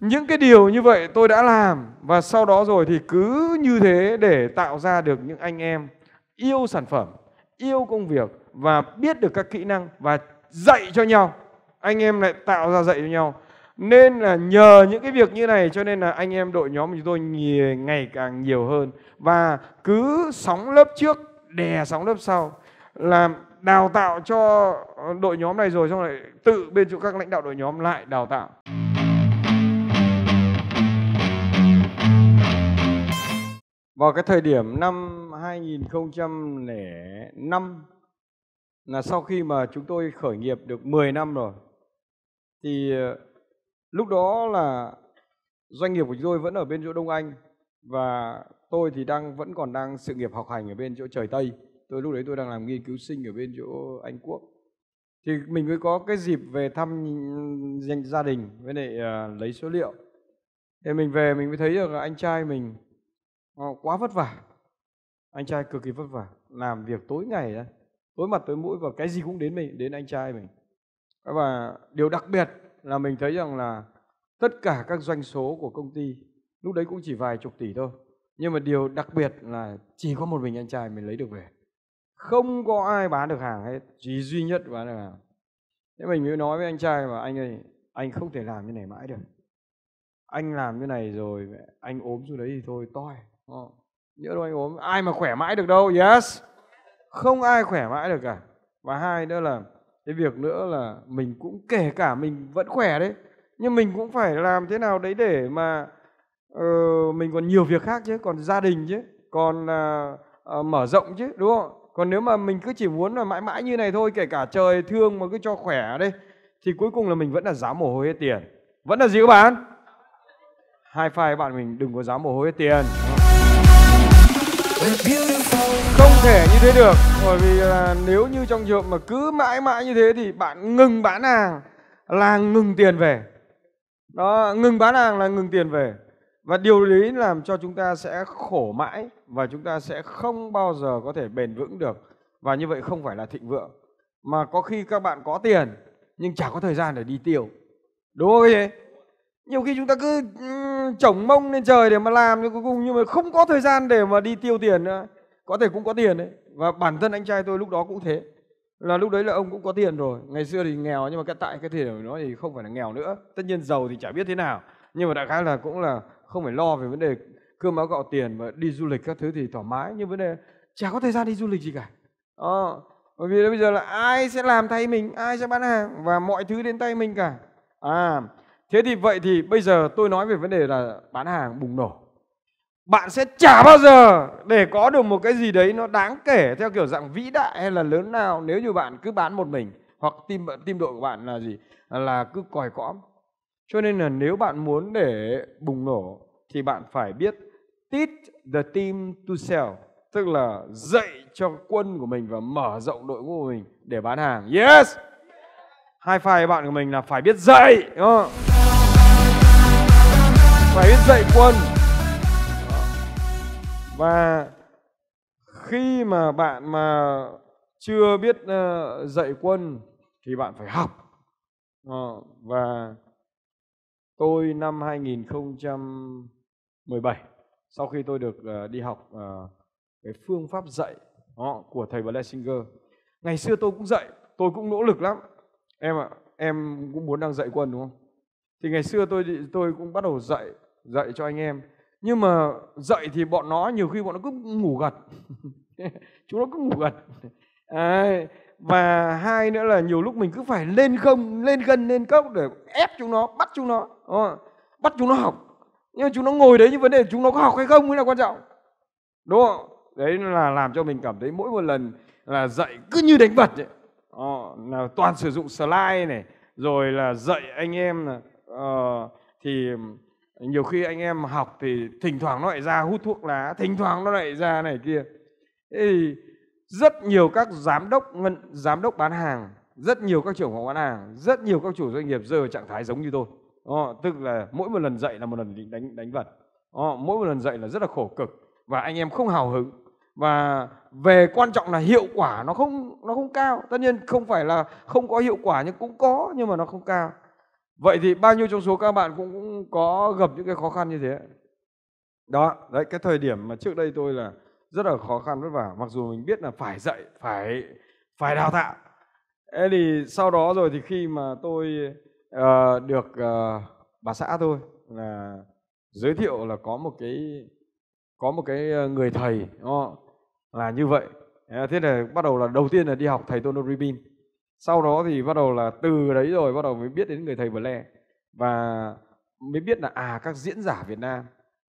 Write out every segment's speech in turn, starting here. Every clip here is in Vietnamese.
những cái điều như vậy tôi đã làm và sau đó rồi thì cứ như thế để tạo ra được những anh em yêu sản phẩm yêu công việc và biết được các kỹ năng và dạy cho nhau anh em lại tạo ra dạy cho nhau nên là nhờ những cái việc như này cho nên là anh em đội nhóm của chúng tôi ngày càng nhiều hơn và cứ sóng lớp trước đè sóng lớp sau làm đào tạo cho đội nhóm này rồi xong lại tự bên chỗ các lãnh đạo đội nhóm lại đào tạo vào cái thời điểm năm 2005 là sau khi mà chúng tôi khởi nghiệp được 10 năm rồi thì ờ, lúc đó là doanh nghiệp của chúng tôi vẫn ở bên chỗ Đông Anh và tôi thì đang vẫn còn đang sự nghiệp học hành ở bên chỗ trời Tây. Tôi lúc đấy tôi đang làm nghiên cứu sinh ở bên chỗ Anh Quốc. Thì mình mới có cái dịp về thăm gia đình với lại ờ, lấy số liệu. Thì mình về mình mới thấy được là anh trai mình Ờ, quá vất vả anh trai cực kỳ vất vả làm việc tối ngày đó, tối mặt tối mũi và cái gì cũng đến mình đến anh trai mình và điều đặc biệt là mình thấy rằng là tất cả các doanh số của công ty lúc đấy cũng chỉ vài chục tỷ thôi nhưng mà điều đặc biệt là chỉ có một mình anh trai mình lấy được về không có ai bán được hàng hết chỉ duy nhất bán được hàng thế mình mới nói với anh trai mà anh ơi anh không thể làm như này mãi được anh làm như này rồi anh ốm xuống đấy thì thôi toi Ờ, nhỡ đâu anh ốm ai mà khỏe mãi được đâu yes không ai khỏe mãi được cả và hai nữa là cái việc nữa là mình cũng kể cả mình vẫn khỏe đấy nhưng mình cũng phải làm thế nào đấy để mà uh, mình còn nhiều việc khác chứ còn gia đình chứ còn uh, uh, mở rộng chứ đúng không còn nếu mà mình cứ chỉ muốn là mãi mãi như này thôi kể cả trời thương mà cứ cho khỏe đây thì cuối cùng là mình vẫn là dám mồ hôi hết tiền vẫn là gì các bạn hai phai bạn mình đừng có dám mồ hôi hết tiền không thể như thế được bởi vì là nếu như trong trường mà cứ mãi mãi như thế thì bạn ngừng bán hàng là ngừng tiền về đó ngừng bán hàng là ngừng tiền về và điều đấy làm cho chúng ta sẽ khổ mãi và chúng ta sẽ không bao giờ có thể bền vững được và như vậy không phải là thịnh vượng mà có khi các bạn có tiền nhưng chả có thời gian để đi tiêu đúng không cái gì nhiều khi chúng ta cứ chổng mông lên trời để mà làm nhưng cuối cùng nhưng mà không có thời gian để mà đi tiêu tiền nữa có thể cũng có tiền đấy và bản thân anh trai tôi lúc đó cũng thế là lúc đấy là ông cũng có tiền rồi ngày xưa thì nghèo nhưng mà cái tại cái thời điểm nó thì không phải là nghèo nữa tất nhiên giàu thì chả biết thế nào nhưng mà đại khái là cũng là không phải lo về vấn đề cơm áo gạo tiền và đi du lịch các thứ thì thoải mái nhưng vấn đề chả có thời gian đi du lịch gì cả à, bởi vì bây giờ là ai sẽ làm thay mình ai sẽ bán hàng và mọi thứ đến tay mình cả à Thế thì vậy thì bây giờ tôi nói về vấn đề là bán hàng bùng nổ. Bạn sẽ chả bao giờ để có được một cái gì đấy nó đáng kể theo kiểu dạng vĩ đại hay là lớn nào nếu như bạn cứ bán một mình hoặc team team đội của bạn là gì là cứ còi cõm. Cho nên là nếu bạn muốn để bùng nổ thì bạn phải biết teach the team to sell tức là dạy cho quân của mình và mở rộng đội ngũ của mình để bán hàng. Yes. hai five bạn của mình là phải biết dạy. Đúng không? máy dậy quân và khi mà bạn mà chưa biết ờ, dạy quân thì bạn phải học ờ, và tôi năm 2017 sau khi tôi được ờ, đi học cái phương pháp dạy của thầy Blessinger ngày xưa tôi cũng dạy tôi cũng nỗ lực lắm em ạ à, em cũng muốn đang dạy quân đúng không thì ngày xưa tôi tôi cũng bắt đầu dạy dạy cho anh em nhưng mà dạy thì bọn nó nhiều khi bọn nó cứ ngủ gật chúng nó cứ ngủ gật à, và hai nữa là nhiều lúc mình cứ phải lên không lên gần lên cốc để ép chúng nó bắt chúng nó bắt chúng nó học nhưng mà chúng nó ngồi đấy nhưng vấn đề chúng nó có học hay không mới là quan trọng đúng không đấy là làm cho mình cảm thấy mỗi một lần là dạy cứ như đánh vật vậy, À, ờ, là toàn sử dụng slide này rồi là dạy anh em là uh, thì nhiều khi anh em học thì thỉnh thoảng nó lại ra hút thuốc lá thỉnh thoảng nó lại ra này kia thì rất nhiều các giám đốc ngân giám đốc bán hàng rất nhiều các trưởng phòng bán hàng rất nhiều các chủ doanh nghiệp rơi vào trạng thái giống như tôi Ờ, tức là mỗi một lần dạy là một lần đánh đánh vật ờ, mỗi một lần dạy là rất là khổ cực và anh em không hào hứng và về quan trọng là hiệu quả nó không nó không cao tất nhiên không phải là không có hiệu quả nhưng cũng có nhưng mà nó không cao Vậy thì bao nhiêu trong số các bạn cũng, cũng có gặp những cái khó khăn như thế. Đó, đấy cái thời điểm mà trước đây tôi là rất là khó khăn vất vả, mặc dù mình biết là phải dạy, phải phải đào tạo. Thế thì sau đó rồi thì khi mà tôi uh, được uh, bà xã tôi là giới thiệu là có một cái có một cái ờ, người thầy đúng không? là như vậy thế là bắt đầu là đầu tiên là đi học thầy Tono Ribin sau đó thì bắt đầu là từ đấy rồi bắt đầu mới biết đến người thầy Bờ Le và mới biết là à các diễn giả Việt Nam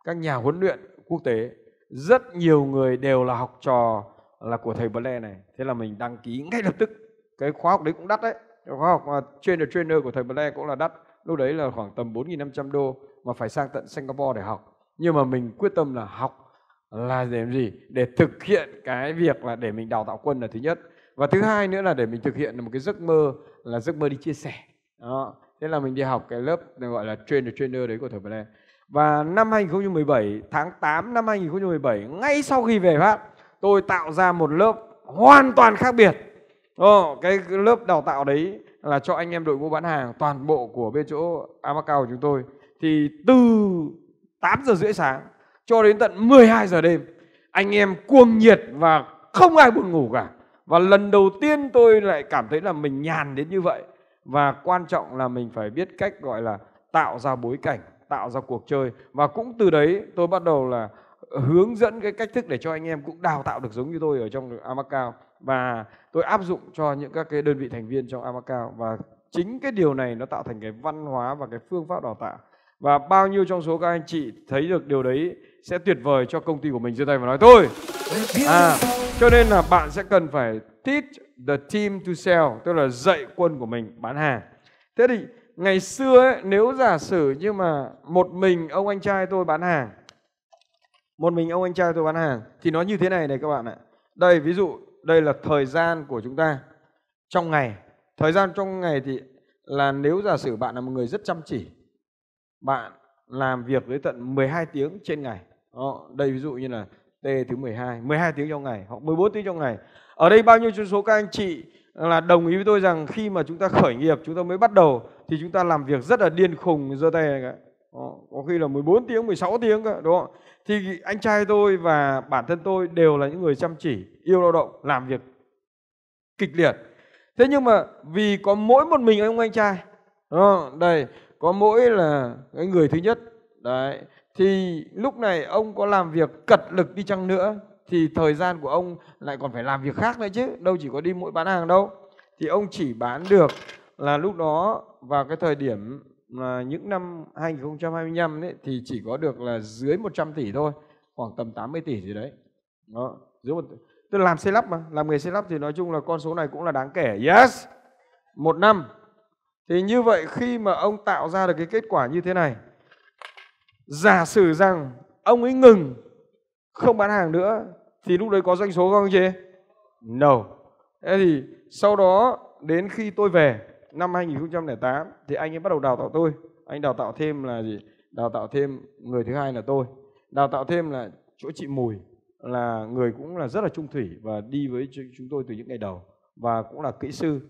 các nhà huấn luyện quốc tế rất nhiều người đều là học trò là của thầy Bờ Le này thế là mình đăng ký ngay lập tức cái khóa học đấy cũng đắt đấy khóa học mà trainer trainer của thầy Bờ Le cũng là đắt lúc đấy là khoảng tầm 4.500 đô mà phải sang tận Singapore để học nhưng mà mình quyết tâm là học là để làm gì để thực hiện cái việc là để mình đào tạo quân là thứ nhất và thứ hai nữa là để mình thực hiện một cái giấc mơ là giấc mơ đi chia sẻ đó thế là mình đi học cái lớp gọi là trainer trainer đấy của thầy Blair và năm 2017 tháng 8 năm 2017 ngay sau khi về Pháp tôi tạo ra một lớp hoàn toàn khác biệt Ồ, cái lớp đào tạo đấy là cho anh em đội ngũ bán hàng toàn bộ của bên chỗ Amacao của chúng tôi thì từ 8 giờ rưỡi sáng cho đến tận 12 giờ đêm anh em cuồng nhiệt và không ai buồn ngủ cả và lần đầu tiên tôi lại cảm thấy là mình nhàn đến như vậy và quan trọng là mình phải biết cách gọi là tạo ra bối cảnh tạo ra cuộc chơi và cũng từ đấy tôi bắt đầu là hướng dẫn cái cách thức để cho anh em cũng đào tạo được giống như tôi ở trong Amacao và tôi áp dụng cho những các cái đơn vị thành viên trong Amacao và chính cái điều này nó tạo thành cái văn hóa và cái phương pháp đào tạo và bao nhiêu trong số các anh chị thấy được điều đấy sẽ tuyệt vời cho công ty của mình giơ tay và nói tôi à, cho nên là bạn sẽ cần phải teach the team to sell, tức là dạy quân của mình bán hàng. Thế thì ngày xưa ấy, nếu giả sử như mà một mình ông anh trai tôi bán hàng, một mình ông anh trai tôi bán hàng thì nó như thế này này các bạn ạ. Đây ví dụ đây là thời gian của chúng ta trong ngày. Thời gian trong ngày thì là nếu giả sử bạn là một người rất chăm chỉ, bạn làm việc với tận 12 tiếng trên ngày. Đó, đây ví dụ như là T thứ 12, 12 tiếng trong ngày hoặc 14 tiếng trong ngày. Ở đây bao nhiêu trong số các anh chị là đồng ý với tôi rằng khi mà chúng ta khởi nghiệp, chúng ta mới bắt đầu thì chúng ta làm việc rất là điên khùng giơ tay này Đó, có khi là 14 tiếng, 16 tiếng cả, đúng không? Thì anh trai tôi và bản thân tôi đều là những người chăm chỉ, yêu lao động, làm việc kịch liệt. Thế nhưng mà vì có mỗi một mình ông anh trai, đó, đây có mỗi là cái người thứ nhất, đấy thì lúc này ông có làm việc cật lực đi chăng nữa thì thời gian của ông lại còn phải làm việc khác nữa chứ đâu chỉ có đi mỗi bán hàng đâu thì ông chỉ bán được là lúc đó vào cái thời điểm là những năm 2025 ấy, thì chỉ có được là dưới 100 tỷ thôi khoảng tầm 80 tỷ gì đấy đó dưới một tôi làm xây lắp mà làm nghề xây lắp thì nói chung là con số này cũng là đáng kể yes một năm thì như vậy khi mà ông tạo ra được cái kết quả như thế này giả sử rằng ông ấy ngừng không bán hàng nữa thì lúc đấy có doanh số không anh chị? No. Thế thì sau đó đến khi tôi về năm 2008 thì anh ấy bắt đầu đào tạo tôi. Anh đào tạo thêm là gì? Đào tạo thêm người thứ hai là tôi. Đào tạo thêm là chỗ chị Mùi là người cũng là rất là trung thủy và đi với chúng tôi từ những ngày đầu và cũng là kỹ sư.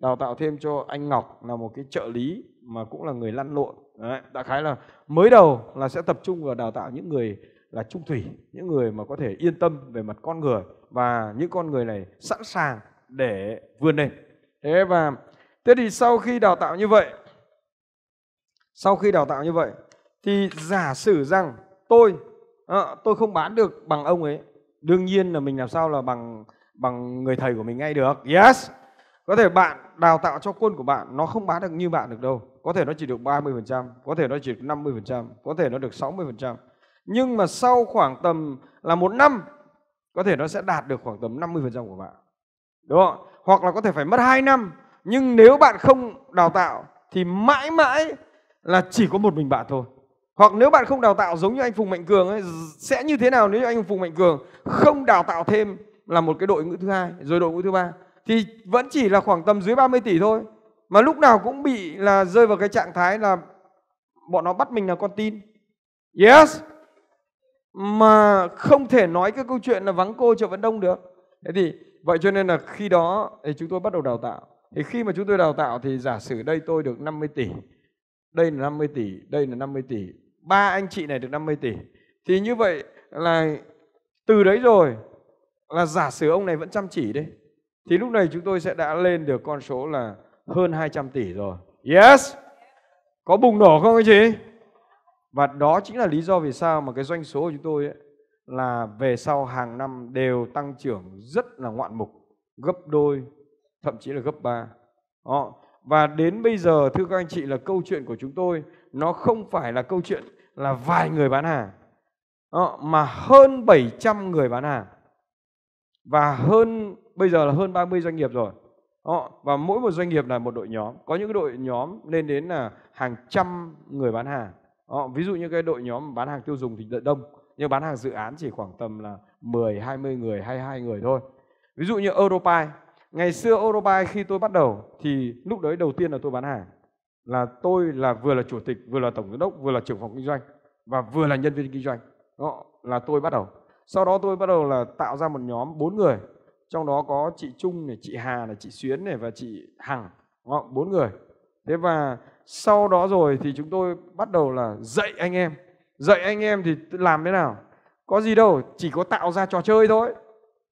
Đào tạo thêm cho anh Ngọc là một cái trợ lý mà cũng là người lăn lộn Đấy, đại khái là mới đầu là sẽ tập trung vào đào tạo những người là trung thủy, những người mà có thể yên tâm về mặt con người và những con người này sẵn sàng để vươn lên. Thế và thế thì sau khi đào tạo như vậy, sau khi đào tạo như vậy thì giả sử rằng tôi à, tôi không bán được bằng ông ấy, đương nhiên là mình làm sao là bằng bằng người thầy của mình ngay được. Yes. Có thể bạn đào tạo cho quân của bạn nó không bán được như bạn được đâu có thể nó chỉ được 30%, có thể nó chỉ được 50%, có thể nó được 60%. Nhưng mà sau khoảng tầm là một năm có thể nó sẽ đạt được khoảng tầm 50% của bạn. Đúng không? Hoặc là có thể phải mất 2 năm. Nhưng nếu bạn không đào tạo thì mãi mãi là chỉ có một mình bạn thôi. Hoặc nếu bạn không đào tạo giống như anh Phùng Mạnh Cường ấy sẽ như thế nào nếu anh Phùng Mạnh Cường không đào tạo thêm là một cái đội ngũ thứ hai rồi đội ngũ thứ ba thì vẫn chỉ là khoảng tầm dưới 30 tỷ thôi mà lúc nào cũng bị là rơi vào cái trạng thái là bọn nó bắt mình là con tin yes mà không thể nói cái câu chuyện là vắng cô chợ vẫn đông được thế thì vậy cho nên là khi đó thì chúng tôi bắt đầu đào tạo thì khi mà chúng tôi đào tạo thì giả sử đây tôi được 50 tỷ đây là 50 tỷ đây là 50 tỷ ba anh chị này được 50 tỷ thì như vậy là từ đấy rồi là giả sử ông này vẫn chăm chỉ đấy thì lúc này chúng tôi sẽ đã lên được con số là hơn 200 tỷ rồi. Yes. Có bùng nổ không anh chị? Và đó chính là lý do vì sao mà cái doanh số của chúng tôi ấy là về sau hàng năm đều tăng trưởng rất là ngoạn mục, gấp đôi, thậm chí là gấp ba. Đó. Và đến bây giờ thưa các anh chị là câu chuyện của chúng tôi nó không phải là câu chuyện là vài người bán hàng đó, mà hơn 700 người bán hàng và hơn bây giờ là hơn 30 doanh nghiệp rồi đó. Ờ, và mỗi một doanh nghiệp là một đội nhóm. Có những đội nhóm lên đến là hàng trăm người bán hàng. Đó. Ờ, ví dụ như cái đội nhóm bán hàng tiêu dùng thì đợi đông. Nhưng bán hàng dự án chỉ khoảng tầm là 10, 20 người, 22 người thôi. Ví dụ như Europie. Ngày xưa Europie khi tôi bắt đầu thì lúc đấy đầu tiên là tôi bán hàng. Là tôi là vừa là chủ tịch, vừa là tổng giám đốc, vừa là trưởng phòng kinh doanh và vừa là nhân viên kinh doanh. Đó ờ, là tôi bắt đầu. Sau đó tôi bắt đầu là tạo ra một nhóm 4 người trong đó có chị Trung này, chị Hà này, chị Xuyến này và chị Hằng, ngọn bốn người. Thế và sau đó rồi thì chúng tôi bắt đầu là dạy anh em. Dạy anh em thì làm thế nào? Có gì đâu, chỉ có tạo ra trò chơi thôi.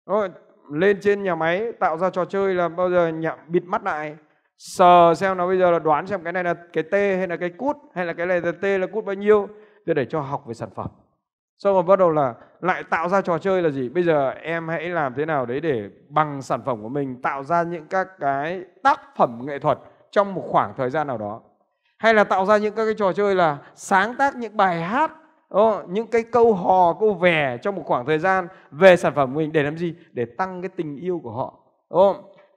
Rồi, lên trên nhà máy tạo ra trò chơi là bao giờ nhậm bịt mắt lại sờ xem nó bây giờ là đoán xem cái này là cái T hay là cái cút hay là cái này là T là cút bao nhiêu để cho học về sản phẩm xong rồi bắt đầu là lại tạo ra trò chơi là gì bây giờ em hãy làm thế nào đấy để bằng sản phẩm của mình tạo ra những các cái tác phẩm nghệ thuật trong một khoảng thời gian nào đó hay là tạo ra những các cái trò chơi là sáng tác những bài hát những cái câu hò câu vẻ trong một khoảng thời gian về sản phẩm của mình để làm gì để tăng cái tình yêu của họ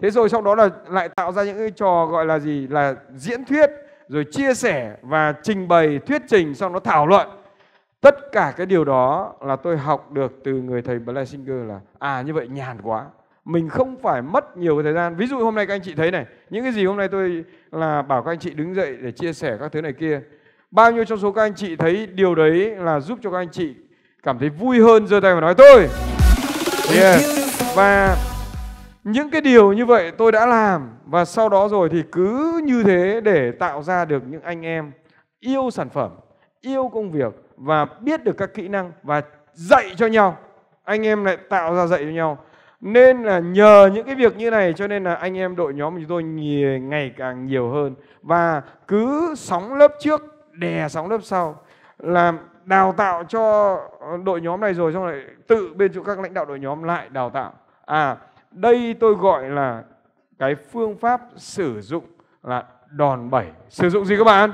thế rồi sau đó là lại tạo ra những cái trò gọi là gì là diễn thuyết rồi chia sẻ và trình bày thuyết trình sau đó thảo luận tất cả cái điều đó là tôi học được từ người thầy Blessinger là à như vậy nhàn quá mình không phải mất nhiều thời gian ví dụ hôm nay các anh chị thấy này những cái gì hôm nay tôi là bảo các anh chị đứng dậy để chia sẻ các thứ này kia bao nhiêu trong số các anh chị thấy điều đấy là giúp cho các anh chị cảm thấy vui hơn giơ tay và nói tôi yeah. và những cái điều như vậy tôi đã làm và sau đó rồi thì cứ như thế để tạo ra được những anh em yêu sản phẩm yêu công việc và biết được các kỹ năng và dạy cho nhau anh em lại tạo ra dạy cho nhau nên là nhờ những cái việc như này cho nên là anh em đội nhóm của chúng tôi nhiều, ngày càng nhiều hơn và cứ sóng lớp trước đè sóng lớp sau làm đào tạo cho đội nhóm này rồi xong lại tự bên chỗ các lãnh đạo đội nhóm lại đào tạo à đây tôi gọi là cái phương pháp sử dụng là đòn bẩy sử dụng gì các bạn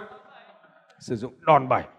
sử dụng đòn bẩy